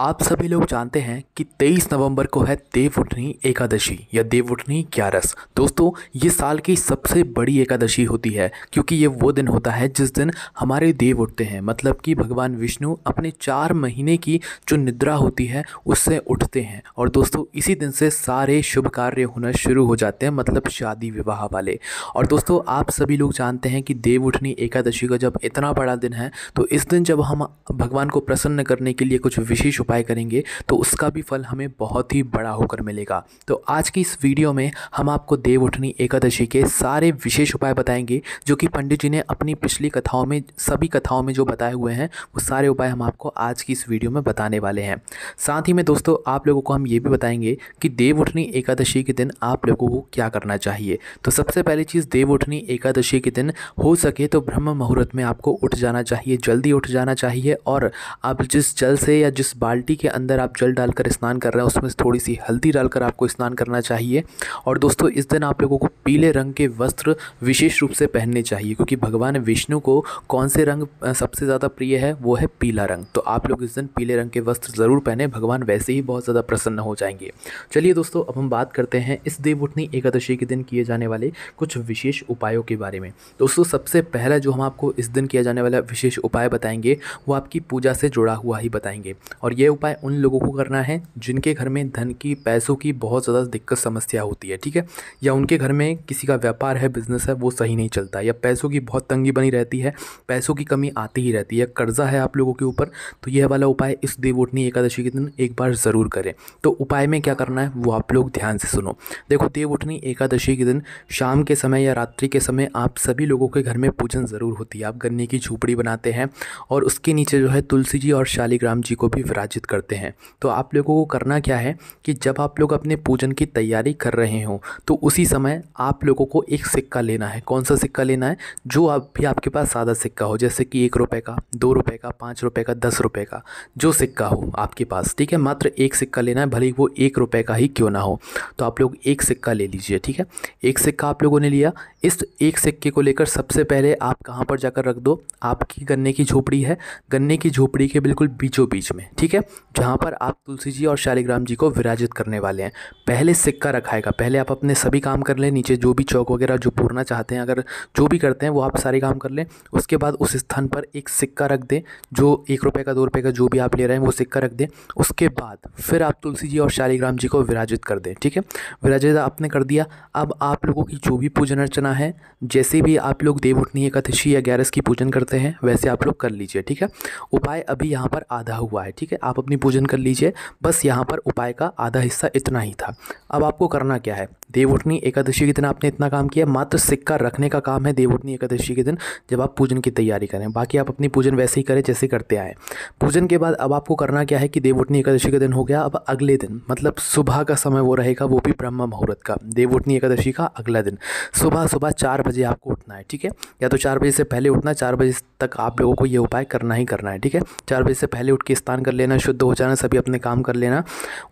आप सभी लोग जानते हैं कि 23 नवंबर को है देवउठनी एकादशी या देवउठनी ग्यारस दोस्तों ये साल की सबसे बड़ी एकादशी होती है क्योंकि ये वो दिन होता है जिस दिन हमारे देव उठते हैं मतलब कि भगवान विष्णु अपने चार महीने की जो निद्रा होती है उससे उठते हैं और दोस्तों इसी दिन से सारे शुभ कार्य होना शुरू हो जाते हैं मतलब शादी विवाह वाले और दोस्तों आप सभी लोग जानते हैं कि देव उठनी एकादशी का जब इतना बड़ा दिन है तो इस दिन जब हम भगवान को प्रसन्न करने के लिए कुछ विशेष उपाय करेंगे तो उसका भी फल हमें बहुत ही बड़ा होकर मिलेगा तो आज की इस वीडियो में हम आपको देव उठनी एकादशी के सारे विशेष उपाय बताएंगे जो कि पंडित जी ने अपनी पिछली कथाओं में सभी कथाओं में जो बताए हुए हैं वो सारे उपाय हम आपको आज की इस वीडियो में बताने वाले हैं साथ ही में दोस्तों आप लोगों को हम ये भी बताएंगे कि देव उठनी एकादशी के दिन आप लोगों को क्या करना चाहिए तो सबसे पहली चीज़ देव उठनी एकादशी के दिन हो सके तो ब्रह्म मुहूर्त में आपको उठ जाना चाहिए जल्दी उठ जाना चाहिए और आप जिस जल से या जिस बाल्टी बाल्टी के अंदर आप जल डालकर स्नान कर रहे हैं उसमें थोड़ी सी हल्दी डालकर आपको स्नान करना चाहिए और दोस्तों इस दिन आप लोगों को पीले रंग के वस्त्र विशेष रूप से पहनने चाहिए क्योंकि भगवान विष्णु को कौन से रंग सबसे ज़्यादा प्रिय है वो है पीला रंग तो आप लोग इस दिन पीले रंग के वस्त्र ज़रूर पहने भगवान वैसे ही बहुत ज़्यादा प्रसन्न हो जाएंगे चलिए दोस्तों अब हम बात करते हैं इस देवउठनी एकादशी के दिन किए जाने वाले कुछ विशेष उपायों के बारे में दोस्तों सबसे पहला जो हम आपको इस दिन किया जाने वाला विशेष उपाय बताएंगे वो आपकी पूजा से जुड़ा हुआ ही बताएंगे और ये उपाय उन लोगों को करना है जिनके घर में धन की पैसों की बहुत ज़्यादा दिक्कत समस्या होती है ठीक है या उनके घर में किसी का व्यापार है बिज़नेस है वो सही नहीं चलता या पैसों की बहुत तंगी बनी रहती है पैसों की कमी आती ही रहती है कर्जा है आप लोगों के ऊपर तो यह वाला उपाय इस देवोटनी एकादशी के दिन एक बार ज़रूर करें तो उपाय में क्या करना है वो आप लोग ध्यान से सुनो देखो देवउठनी एकादशी के दिन शाम के समय या रात्रि के समय आप सभी लोगों के घर में पूजन ज़रूर होती है आप गन्ने की झोपड़ी बनाते हैं और उसके नीचे जो है तुलसी जी और शालीग्राम जी को भी विराज अर्जित करते हैं तो आप लोगों को करना क्या है कि जब आप लोग अपने पूजन की तैयारी कर रहे हो तो उसी समय आप लोगों को एक सिक्का लेना है कौन सा सिक्का लेना है जो आप भी आपके पास सादा सिक्का हो जैसे कि एक रुपये का दो रुपये का पाँच रुपये का दस रुपये का जो सिक्का हो आपके पास ठीक है मात्र एक सिक्का लेना है भले ही वो एक रुपये का ही क्यों ना हो तो आप लोग एक सिक्का ले लीजिए ठीक है एक सिक्का आप लोगों ने लिया इस एक सिक्के को लेकर सबसे पहले आप कहाँ पर जाकर रख दो आपकी गन्ने की झोपड़ी है गन्ने की झोपड़ी के बिल्कुल बीचों बीच में ठीक है जहाँ पर आप तुलसी जी और शालिग्राम जी को विराजित करने वाले हैं पहले सिक्का रखाएगा पहले आप अपने सभी काम कर लें नीचे जो भी चौक वगैरह जो पूरना चाहते हैं अगर जो भी करते हैं वो आप सारे काम कर लें उसके बाद उस स्थान पर एक सिक्का रख दें जो एक रुपये का दो रुपये का जो भी आप ले रहे हैं वो सिक्का रख दें उसके बाद फिर आप तुलसी जी और शालिग्राम जी को विराजित कर दें ठीक है विराजित आपने कर दिया अब आप लोगों की जो भी पूजन अर्चना करना है जैसे भी आप लोग देव उठनी एकादशी या ग्यारस की पूजन करते हैं वैसे आप लोग कर लीजिए ठीक है उपाय अभी यहाँ पर आधा हुआ है ठीक है आप अपनी पूजन कर लीजिए बस यहाँ पर उपाय का आधा हिस्सा इतना ही था अब आपको करना क्या है देवउठनी एकादशी के दिन आपने इतना काम किया मात्र सिक्का रखने का काम है देवउठनी एकादशी के दिन जब आप पूजन की तैयारी करें बाकी आप अपनी पूजन वैसे ही करें जैसे करते आए पूजन के बाद अब आपको करना क्या है कि देवउठनी एकादशी का दिन हो गया अब अगले दिन मतलब सुबह का समय वो रहेगा वो भी ब्रह्म मुहूर्त का देवउठनी एकादशी का अगला दिन सुबह सुबह चार बजे आपको उठना है ठीक है या तो चार बजे से पहले उठना चार बजे तक आप लोगों को ये उपाय करना ही करना है ठीक है चार बजे से पहले उठ के स्नान कर लेना शुद्ध हो जाना सभी अपने काम कर लेना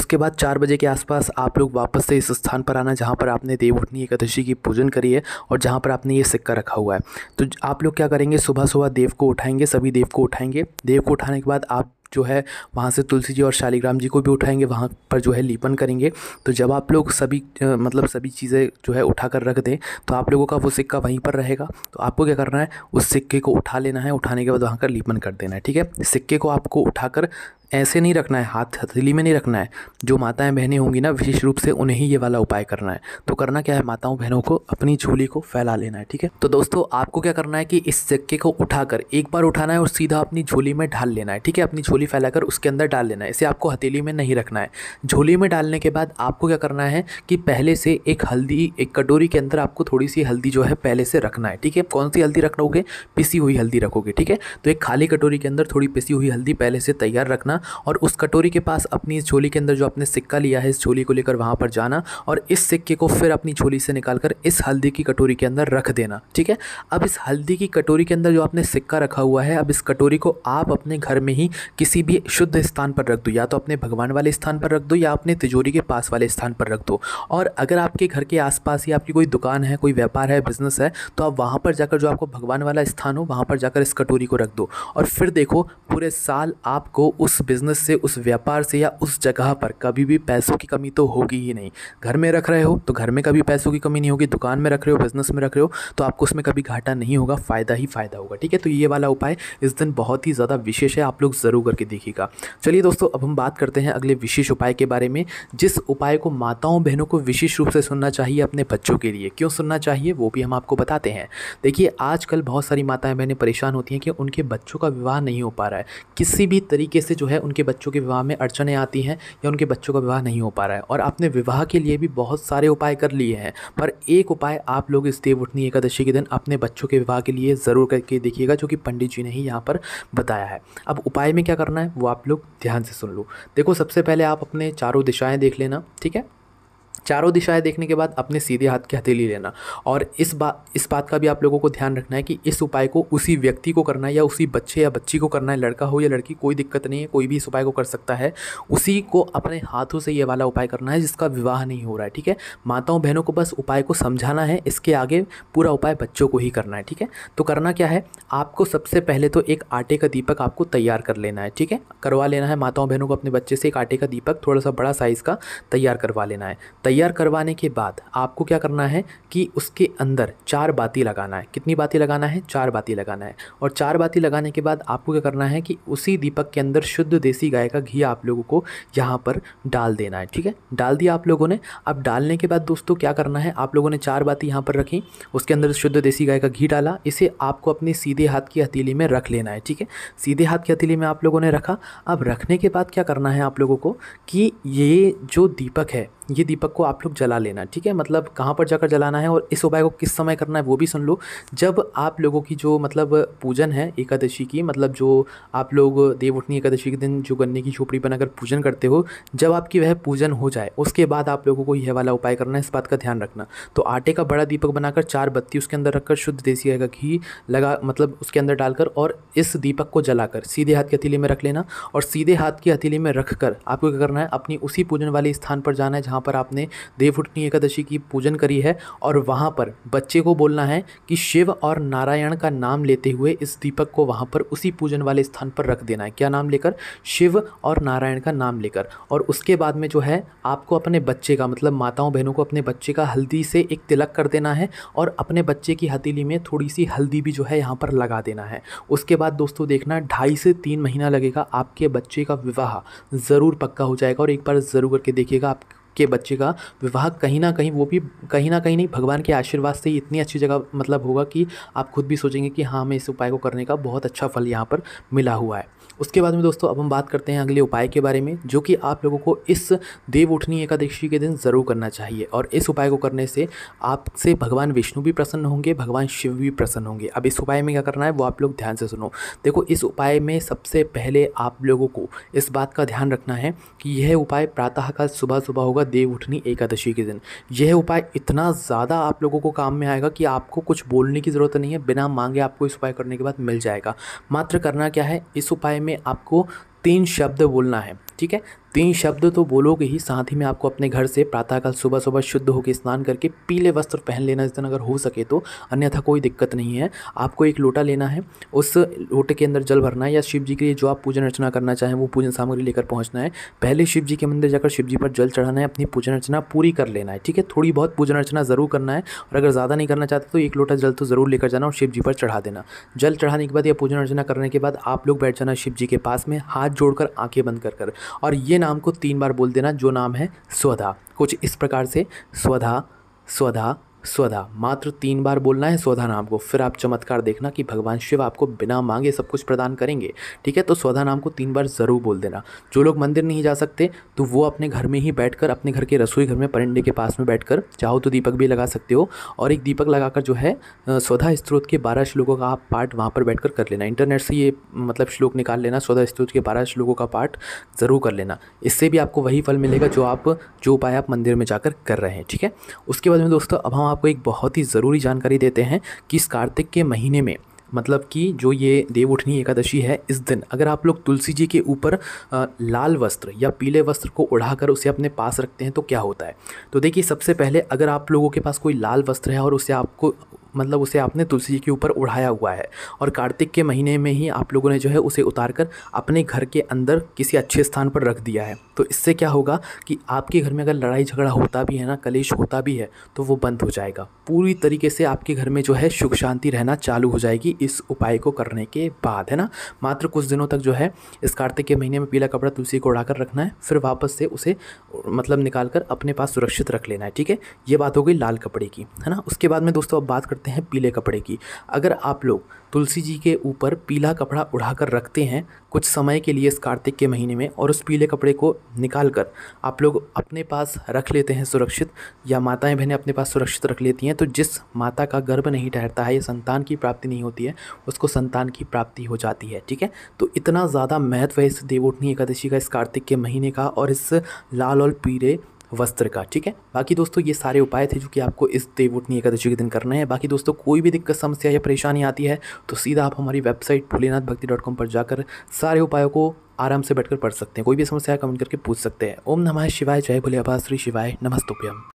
उसके बाद चार बजे के आसपास आप लोग वापस से इस स्थान पर आना जहाँ पर आपने देवउठनी एकादशी की पूजन करी है और जहाँ पर आपने ये सिक्का रखा हुआ है तो आप लोग क्या करेंगे सुबह सुबह देव को उठाएंगे सभी देव को उठाएंगे देव को उठाने के बाद आप जो है वहाँ से तुलसी जी और शालिग्राम जी को भी उठाएंगे वहाँ पर जो है लीपन करेंगे तो जब आप लोग सभी मतलब सभी चीज़ें जो है उठा कर रख दें तो आप लोगों का वो सिक्का वहीं पर रहेगा तो आपको क्या करना है उस सिक्के को उठा लेना है उठाने के बाद वहाँ का लीपन कर देना है ठीक है सिक्के को आपको उठाकर ऐसे नहीं रखना है हाथ हथेली में नहीं रखना है जो माताएं बहनें होंगी ना विशेष रूप से उन्हें ही ये वाला उपाय करना है तो करना क्या है माताओं बहनों को अपनी झूली को फैला लेना है ठीक है तो दोस्तों आपको क्या करना है कि इस सिक्के को उठाकर एक बार उठाना है और सीधा अपनी झोली में ढाल लेना है ठीक है अपनी झोली फैलाकर उसके अंदर डाल लेना है इसे आपको हथेली में नहीं रखना है झोली में डालने के बाद आपको क्या करना है कि पहले से एक हल्दी एक कटोरी के अंदर आपको थोड़ी सी हल्दी जो है पहले से रखना है ठीक है कौन सी हल्दी रखोगे पिसी हुई हल्दी रखोगे ठीक है तो एक खाली कटोरी के अंदर थोड़ी पिसी हुई हल्दी पहले से तैयार रखना जाना और उस कटोरी के पास अपनी इस झोली के अंदर जो आपने सिक्का लिया है इस झोली को लेकर वहाँ पर जाना और इस सिक्के को फिर अपनी झोली से निकाल कर इस हल्दी की कटोरी के अंदर रख देना ठीक है अब इस हल्दी की कटोरी के अंदर जो आपने सिक्का रखा हुआ है अब इस कटोरी को आप अपने घर में ही किसी भी शुद्ध स्थान पर रख दो या तो अपने भगवान वाले स्थान पर रख दो या अपने तिजोरी के पास वाले स्थान पर रख दो और अगर आपके घर के आसपास ही आपकी कोई दुकान है कोई व्यापार है बिज़नेस है तो आप वहाँ पर जाकर जो आपको भगवान वाला स्थान हो वहाँ पर जाकर इस कटोरी को रख दो और फिर देखो पूरे साल आपको उस बिज़नेस से उस व्यापार से या उस जगह पर कभी भी पैसों की कमी तो होगी ही नहीं घर में रख रहे हो तो घर में कभी पैसों की कमी नहीं होगी दुकान में रख रहे हो बिज़नेस में रख रहे हो तो आपको उसमें कभी घाटा नहीं होगा फ़ायदा ही फ़ायदा होगा ठीक है तो ये वाला उपाय इस दिन बहुत ही ज़्यादा विशेष है आप लोग ज़रूर करके देखिएगा चलिए दोस्तों अब हम बात करते हैं अगले विशेष उपाय के बारे में जिस उपाय को माताओं बहनों को विशेष रूप से सुनना चाहिए अपने बच्चों के लिए क्यों सुनना चाहिए वो भी हम आपको बताते हैं देखिए आजकल बहुत सारी माताएं बहनें परेशान होती हैं कि उनके बच्चों का विवाह नहीं हो पा रहा है किसी भी तरीके से जो है उनके बच्चों के विवाह में अड़चने आती हैं या उनके बच्चों का विवाह नहीं हो पा रहा है और आपने विवाह के लिए भी बहुत सारे उपाय कर लिए हैं पर एक उपाय आप लोग इस देव उठनी एकादशी के दिन अपने बच्चों के विवाह के लिए ज़रूर करके देखिएगा जो कि पंडित जी ने ही यहाँ पर बताया है अब उपाय में क्या करना है वो आप लोग ध्यान से सुन लो देखो सबसे पहले आप अपने चारों दिशाएँ देख लेना ठीक है चारों दिशाएं देखने के बाद अपने सीधे हाथ की हथेली लेना और इस बात इस बात का भी आप लोगों को ध्यान रखना है कि इस उपाय को उसी व्यक्ति को करना है या उसी बच्चे या बच्ची को करना है लड़का हो या लड़की कोई दिक्कत नहीं है कोई भी इस उपाय को कर सकता है उसी को अपने हाथों से ये वाला उपाय करना है जिसका विवाह नहीं हो रहा है ठीक है माताओं बहनों को बस उपाय को समझाना है इसके आगे पूरा उपाय बच्चों को ही करना है ठीक है तो करना क्या है आपको सबसे पहले तो एक आटे का दीपक आपको तैयार कर लेना है ठीक है करवा लेना है माताओं बहनों को अपने बच्चे से एक आटे का दीपक थोड़ा सा बड़ा साइज़ का तैयार करवा लेना है तैयार तैयार करवाने के बाद आपको क्या करना है कि उसके अंदर चार बाती लगाना है कितनी बाती लगाना है चार बाती लगाना है और चार बाती लगाने के बाद आपको क्या करना है कि उसी दीपक के अंदर शुद्ध देसी गाय का घी आप लोगों को यहाँ पर डाल देना है ठीक है डाल दिया आप लोगों ने अब डालने के बाद दोस्तों क्या करना है आप लोगों ने चार बाती यहाँ पर रखी उसके अंदर शुद्ध देसी गाय का घी डाला इसे आपको अपने सीधे हाथ की हथेली में रख लेना है ठीक है सीधे हाथ की हथेली में आप लोगों ने रखा अब रखने के बाद क्या करना है आप लोगों को कि ये जो दीपक है ये दीपक को को आप लोग जला लेना ठीक है मतलब कहाँ पर जाकर जलाना है और इस उपाय को किस समय करना है वो भी सुन लो जब आप लोगों की जो मतलब पूजन है एकादशी की मतलब जो आप लोग देव उठनी एकादशी के दिन जो गन्ने की झोपड़ी बनाकर पूजन करते हो जब आपकी वह पूजन हो जाए उसके बाद आप लोगों को यह वाला उपाय करना है इस बात का ध्यान रखना तो आटे का बड़ा दीपक बनाकर चार बत्ती उसके अंदर रखकर शुद्ध देसी गाय का घी लगा मतलब उसके अंदर डालकर और इस दीपक को जलाकर सीधे हाथ की हथेली में रख लेना और सीधे हाथ की हथेली में रख कर आपको क्या करना है अपनी उसी पूजन वाले स्थान पर जाना है जहाँ पर आपने देवउठनी एकादशी की पूजन करी है और वहाँ पर बच्चे को बोलना है कि शिव और नारायण का नाम लेते हुए इस दीपक को वहाँ पर उसी पूजन वाले स्थान पर रख देना है क्या नाम लेकर शिव और नारायण का नाम लेकर और उसके बाद में जो है आपको अपने बच्चे का मतलब माताओं बहनों को अपने बच्चे का हल्दी से एक तिलक कर देना है और अपने बच्चे की हथेली में थोड़ी सी हल्दी भी जो है यहाँ पर लगा देना है उसके बाद दोस्तों देखना ढाई से तीन महीना लगेगा आपके बच्चे का विवाह ज़रूर पक्का हो जाएगा और एक बार ज़रूर करके देखिएगा आप के बच्चे का विवाह कहीं ना कहीं वो भी कहीं ना कहीं नहीं भगवान के आशीर्वाद से ही इतनी अच्छी जगह मतलब होगा कि आप खुद भी सोचेंगे कि हाँ हमें इस उपाय को करने का बहुत अच्छा फल यहाँ पर मिला हुआ है उसके बाद में दोस्तों अब हम बात करते हैं अगले उपाय के बारे में जो कि आप लोगों को इस देव उठनी एकादशी के दिन ज़रूर करना चाहिए और इस उपाय को करने से आपसे भगवान विष्णु भी प्रसन्न होंगे भगवान शिव भी प्रसन्न होंगे अब इस उपाय में क्या करना है वो आप लोग ध्यान से सुनो देखो इस उपाय में सबसे पहले आप लोगों को इस बात का ध्यान रखना है कि यह उपाय प्रातःकाल सुबह सुबह होगा होगा देव उठनी एकादशी के दिन यह उपाय इतना ज़्यादा आप लोगों को काम में आएगा कि आपको कुछ बोलने की ज़रूरत नहीं है बिना मांगे आपको इस उपाय करने के बाद मिल जाएगा मात्र करना क्या है इस उपाय में आपको तीन शब्द बोलना है ठीक है तीन शब्द तो बोलोगे ही साथ ही में आपको अपने घर से प्रातःकाल सुबह सुबह शुद्ध होकर स्नान करके पीले वस्त्र पहन लेना इस दिन अगर हो सके तो अन्यथा कोई दिक्कत नहीं है आपको एक लोटा लेना है उस लोटे के अंदर जल भरना है या शिव जी के लिए जो आप पूजन अर्चना करना चाहें वो पूजन सामग्री लेकर पहुँचना है पहले शिव जी के मंदिर जाकर शिव जी पर जल चढ़ाना है अपनी पूजन अर्चना पूरी कर लेना है ठीक है थोड़ी बहुत पूजन अर्चना ज़रूर करना है और अगर ज़्यादा नहीं करना चाहते तो एक लोटा जल तो ज़रूर लेकर जाना और शिव जी पर चढ़ा देना जल चढ़ाने के बाद या पूजन अर्चना करने के बाद आप लोग बैठ जाना शिव जी के पास में हाथ जोड़कर आंखें बंद कर कर और ये नाम को तीन बार बोल देना जो नाम है स्वधा कुछ इस प्रकार से स्वधा स्वधा स्वधा मात्र तीन बार बोलना है स्वधा नाम को फिर आप चमत्कार देखना कि भगवान शिव आपको बिना मांगे सब कुछ प्रदान करेंगे ठीक है तो स्वधा नाम को तीन बार ज़रूर बोल देना जो लोग मंदिर नहीं जा सकते तो वो अपने घर में ही बैठकर अपने घर के रसोई घर में परिंडे के पास में बैठकर चाहो तो दीपक भी लगा सकते हो और एक दीपक लगाकर जो है स्वधा स्त्रोत के बारह श्लोकों का आप पाठ वहाँ पर बैठ कर लेना इंटरनेट से ये मतलब श्लोक निकाल लेना स्वधा स्त्रोत के बारह श्लोकों का पाठ ज़रूर कर लेना इससे भी आपको वही फल मिलेगा जो आप जो उपाय आप मंदिर में जाकर कर रहे हैं ठीक है उसके बाद में दोस्तों अब हम आपको एक बहुत ही ज़रूरी जानकारी देते हैं कि इस कार्तिक के महीने में मतलब कि जो ये देव उठनी एकादशी है इस दिन अगर आप लोग तुलसी जी के ऊपर लाल वस्त्र या पीले वस्त्र को उड़ाकर उसे अपने पास रखते हैं तो क्या होता है तो देखिए सबसे पहले अगर आप लोगों के पास कोई लाल वस्त्र है और उसे आपको मतलब उसे आपने तुलसी जी के ऊपर उड़ाया हुआ है और कार्तिक के महीने में ही आप लोगों ने जो है उसे उतार कर अपने घर के अंदर किसी अच्छे स्थान पर रख दिया है तो इससे क्या होगा कि आपके घर में अगर लड़ाई झगड़ा होता भी है ना कलेश होता भी है तो वो बंद हो जाएगा पूरी तरीके से आपके घर में जो है सुख शांति रहना चालू हो जाएगी इस उपाय को करने के बाद है ना मात्र कुछ दिनों तक जो है इस कार्तिक के महीने में पीला कपड़ा तुलसी को उड़ा कर रखना है फिर वापस से उसे मतलब निकाल कर अपने पास सुरक्षित रख लेना है ठीक है ये बात हो गई लाल कपड़े की है ना उसके बाद में दोस्तों अब बात करते करते हैं पीले कपड़े की अगर आप लोग तुलसी जी के ऊपर पीला कपड़ा उड़ा कर रखते हैं कुछ समय के लिए इस कार्तिक के महीने में और उस पीले कपड़े को निकाल कर आप लोग अपने पास रख लेते हैं सुरक्षित या माताएं बहनें अपने पास सुरक्षित रख लेती हैं तो जिस माता का गर्भ नहीं ठहरता है या संतान की प्राप्ति नहीं होती है उसको संतान की प्राप्ति हो जाती है ठीक है तो इतना ज़्यादा महत्व है इस देवोठनी एकादशी का इस कार्तिक के महीने का और इस लाल और पीले वस्त्र का ठीक है बाकी दोस्तों ये सारे उपाय थे जो कि आपको इस देवोटनी एकादशी के दिन करना है बाकी दोस्तों कोई भी दिक्कत समस्या या परेशानी आती है तो सीधा आप हमारी वेबसाइट भोलेनाथ भक्ति डॉट कॉम पर जाकर सारे उपायों को आराम से बैठकर पढ़ सकते हैं कोई भी समस्या कमेंट करके पूछ सकते हैं ओम नमः शिवाय जय भोले आभा श्री शिवाय नमस्तुभ्यम